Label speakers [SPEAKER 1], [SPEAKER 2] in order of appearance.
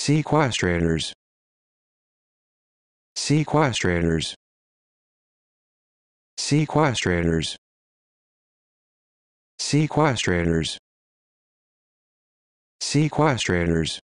[SPEAKER 1] sequestrators sequestrators sequestrators sequestrators sequestrators